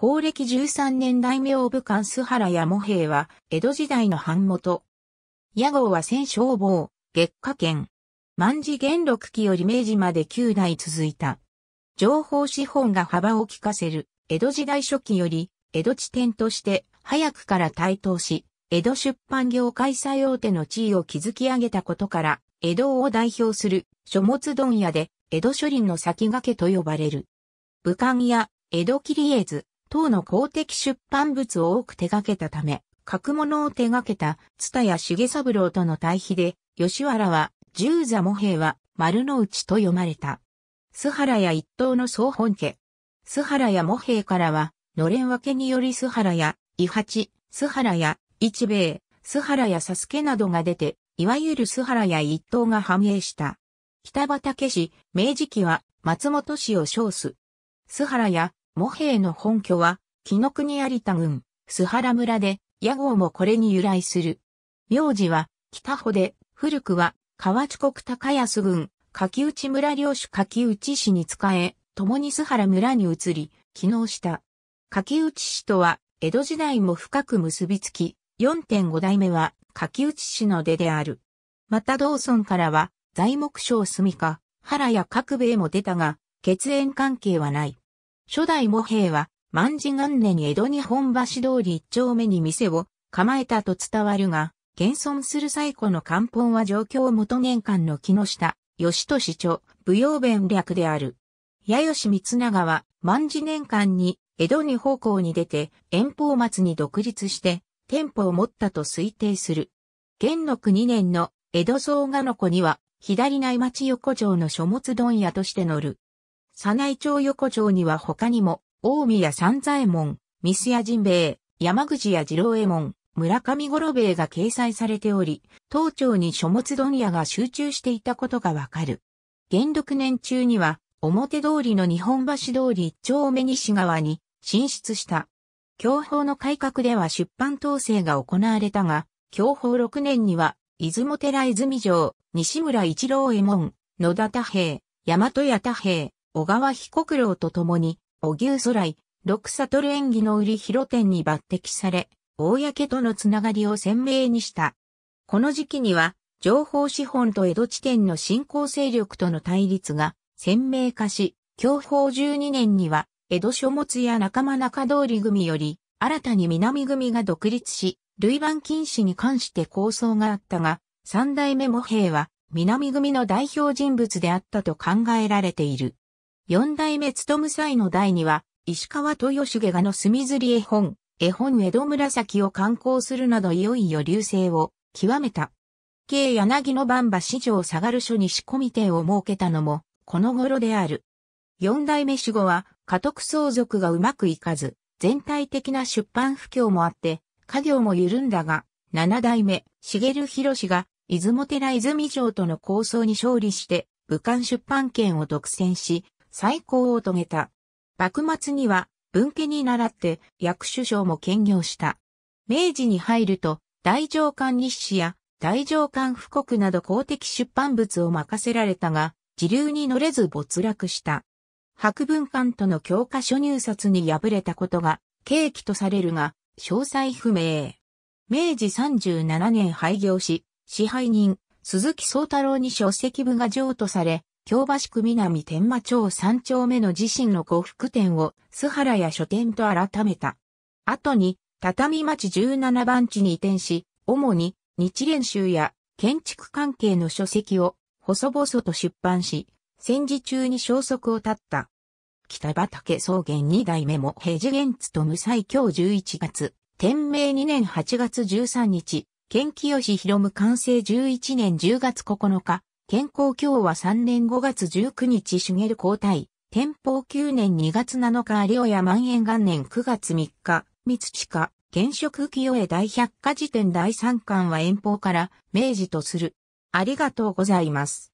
法暦13年大名部関須原や茂平は、江戸時代の版元。屋号は千消坊、月下県。万事元禄期より明治まで9代続いた。情報資本が幅を利かせる、江戸時代初期より、江戸地点として、早くから台頭し、江戸出版業界最大手の地位を築き上げたことから、江戸を代表する書物問屋で、江戸書林の先駆けと呼ばれる。武漢や江戸切り絵図、等の公的出版物を多く手掛けたため、書くものを手掛けた、蔦谷や重三郎との対比で、吉原は、十座模平は、丸の内と読まれた。須原や一党の総本家。須原や茂平からは、のれん分けにより須原や、伊八、須原や、一兵衛、須原や佐助などが出て、いわゆる須原や一党が繁栄した。北畠氏、明治期は、松本氏を称す。須原や、モイの本拠は、紀の国有田郡、須原村で、屋号もこれに由来する。名字は、北穂で、古くは、河内国高安郡、柿内村領主柿内氏に仕え、共に須原村に移り、機能した。柿内氏とは、江戸時代も深く結びつき、4.5代目は、柿内氏の出である。また同村からは、材木商住みか、原や角兵衛も出たが、血縁関係はない。初代茂平は、万事元年に江戸に本橋通り一丁目に店を構えたと伝わるが、現存する最古の漢本は状況元年間の木下、吉と市長、舞踊弁略である。八吉光長は、万事年間に、江戸に方向に出て、遠方末に独立して、店舗を持ったと推定する。元禄国年の江戸総賀の子には、左内町横丁の書物問屋として乗る。佐内町横丁には他にも、大宮三左衛門、三須屋人兵衛、山口屋二郎衛門、村上五郎兵衛が掲載されており、当町に書物問屋が集中していたことがわかる。元禄年中には、表通りの日本橋通り一丁目西側に進出した。教法の改革では出版統制が行われたが、教法6年には、出雲寺泉城、西村一郎衛門、野田太平、大和屋太平、小川彦九郎と共に、小牛空来、六里演技の売り広店に抜擢され、公とのつながりを鮮明にした。この時期には、情報資本と江戸地点の新興勢力との対立が鮮明化し、享保12年には、江戸書物や仲間中通り組より、新たに南組が独立し、類番禁止に関して構想があったが、三代目模平は、南組の代表人物であったと考えられている。四代目務祭の代には、石川豊重がの墨ずり絵本、絵本江戸紫を刊行するなどいよいよ流星を極めた。慶柳の番場市場下がる書仕込み点を設けたのも、この頃である。四代目守護は、家督相続がうまくいかず、全体的な出版不況もあって、家業も緩んだが、七代目、茂博が、出雲寺泉城との構想に勝利して、武漢出版権を独占し、再興を遂げた。幕末には文家に倣って役首相も兼業した。明治に入ると大上官日誌や大上官布告など公的出版物を任せられたが、自流に乗れず没落した。博文館との教科書入札に敗れたことが、契機とされるが、詳細不明。明治37年廃業し、支配人、鈴木宗太郎に書籍部が譲渡され、京橋区南天馬町三丁目の自身の呉服店を、須原屋書店と改めた。後に、畳町17番地に移転し、主に日蓮宗や建築関係の書籍を細々と出版し、戦時中に消息を絶った。北畠草原二代目も平次元津と無才今11月、天明2年8月13日、県清志広む完成11年10月9日、健康協和3年5月19日茂交代、天保9年2月7日有親万円元年9月3日、三下、現職清江大百科辞典第3巻は遠方から明治とする。ありがとうございます。